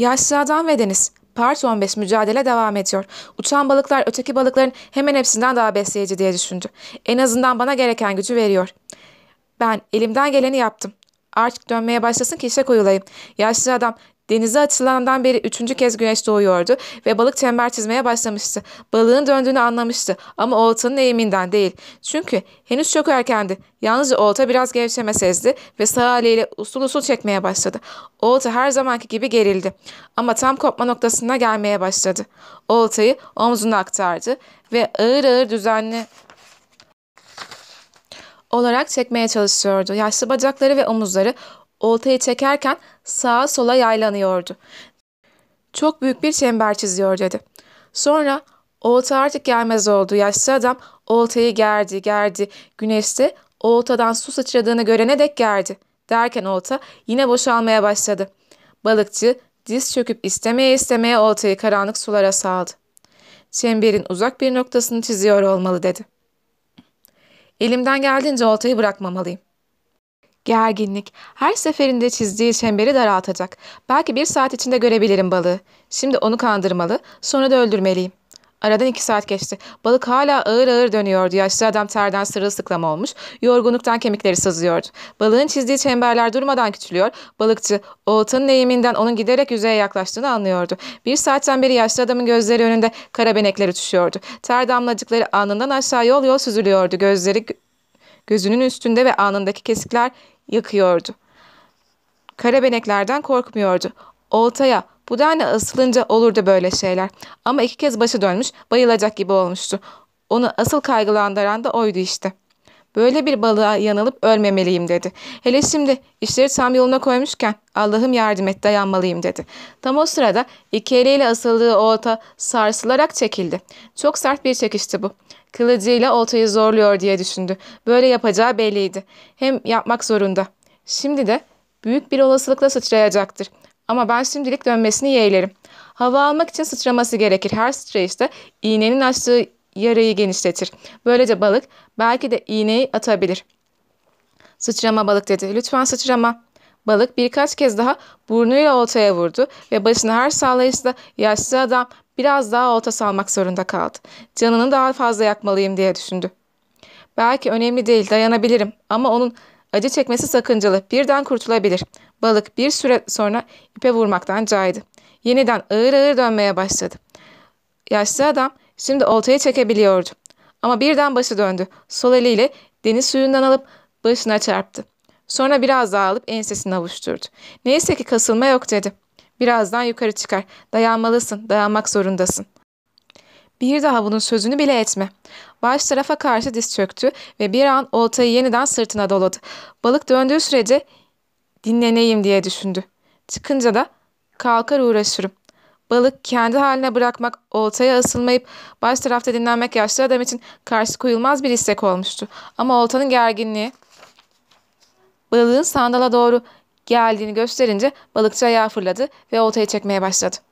Yaşlı adam ve deniz. Part 15 mücadele devam ediyor. Uçan balıklar öteki balıkların hemen hepsinden daha besleyici diye düşündü. En azından bana gereken gücü veriyor. Ben elimden geleni yaptım. Artık dönmeye başlasın ki işe koyulayım. Yaşlı adam Denize açılandan beri üçüncü kez güneş doğuyordu ve balık çember çizmeye başlamıştı. Balığın döndüğünü anlamıştı ama oltanın eğiminden değil. Çünkü henüz çok erkendi. Yalnızca olta biraz gevşeme sezdi ve sağ eliyle usul usul çekmeye başladı. Olta her zamanki gibi gerildi ama tam kopma noktasına gelmeye başladı. Oltayı omzuna aktardı ve ağır ağır düzenli olarak çekmeye çalışıyordu. Yaşlı bacakları ve omuzları oltayı çekerken sağa sola yaylanıyordu. Çok büyük bir çember çiziyor dedi. Sonra olta artık gelmez oldu. Yaşlı adam oltayı gerdi, gerdi. Güneşte oltadan su sıçradığını görene dek gerdi. Derken olta yine boşalmaya başladı. Balıkçı diz çöküp istemeye istemeye oltayı karanlık sulara saldı. Çemberin uzak bir noktasını çiziyor olmalı dedi. Elimden geldiğince oltayı bırakmamalıyım. Gerginlik. Her seferinde çizdiği çemberi daraltacak. Belki bir saat içinde görebilirim balığı. Şimdi onu kandırmalı, sonra da öldürmeliyim. Aradan iki saat geçti. Balık hala ağır ağır dönüyordu. Yaşlı adam terden sırılsıklam olmuş. Yorgunluktan kemikleri sızıyordu. Balığın çizdiği çemberler durmadan küçülüyor. Balıkçı oltanın eğiminden onun giderek yüzeye yaklaştığını anlıyordu. Bir saatten beri yaşlı adamın gözleri önünde kara benekler uçuşuyordu. Ter damlacıkları anından aşağı yol yol süzülüyordu. Gözleri Gözünün üstünde ve alnındaki kesikler yakıyordu. Karabeneklerden korkmuyordu. Oltaya, bu denli asılınca olurdu böyle şeyler. Ama iki kez başı dönmüş, bayılacak gibi olmuştu. Onu asıl kaygılandıran da oydu işte.'' Böyle bir balığa yanılıp ölmemeliyim dedi. Hele şimdi işleri tam yoluna koymuşken Allah'ım yardım et dayanmalıyım dedi. Tam o sırada iki eliyle asıldığı olta sarsılarak çekildi. Çok sert bir çekişti bu. Kılıcıyla oltayı zorluyor diye düşündü. Böyle yapacağı belliydi. Hem yapmak zorunda. Şimdi de büyük bir olasılıkla sıçrayacaktır. Ama ben şimdilik dönmesini yeğlerim. Hava almak için sıçraması gerekir. Her sıçrayışta iğnenin açtığı yarayı genişletir. Böylece balık belki de iğneyi atabilir. Sıçrama balık dedi. Lütfen sıçrama. Balık birkaç kez daha burnuyla oltaya vurdu ve başını her sallayışta yaşlı adam biraz daha olta salmak zorunda kaldı. Canını daha fazla yakmalıyım diye düşündü. Belki önemli değil dayanabilirim ama onun acı çekmesi sakıncalı birden kurtulabilir. Balık bir süre sonra ipe vurmaktan caydı. Yeniden ağır ağır dönmeye başladı. Yaşlı adam Şimdi oltayı çekebiliyordu. Ama birden başı döndü. Sol eliyle deniz suyundan alıp başına çarptı. Sonra biraz daha alıp ensesini avuşturdu. Neyse ki kasılma yok dedi. Birazdan yukarı çıkar. Dayanmalısın, dayanmak zorundasın. Bir daha bunun sözünü bile etme. Baş tarafa karşı diz çöktü ve bir an oltayı yeniden sırtına doladı. Balık döndüğü sürece dinleneyim diye düşündü. Çıkınca da kalkar uğraşırım. Balık kendi haline bırakmak, oltaya asılmayıp baş tarafta dinlenmek yaşlı adam için karşı koyulmaz bir istek olmuştu. Ama oltanın gerginliği balığın sandala doğru geldiğini gösterince balıkçı ayağa fırladı ve oltayı çekmeye başladı.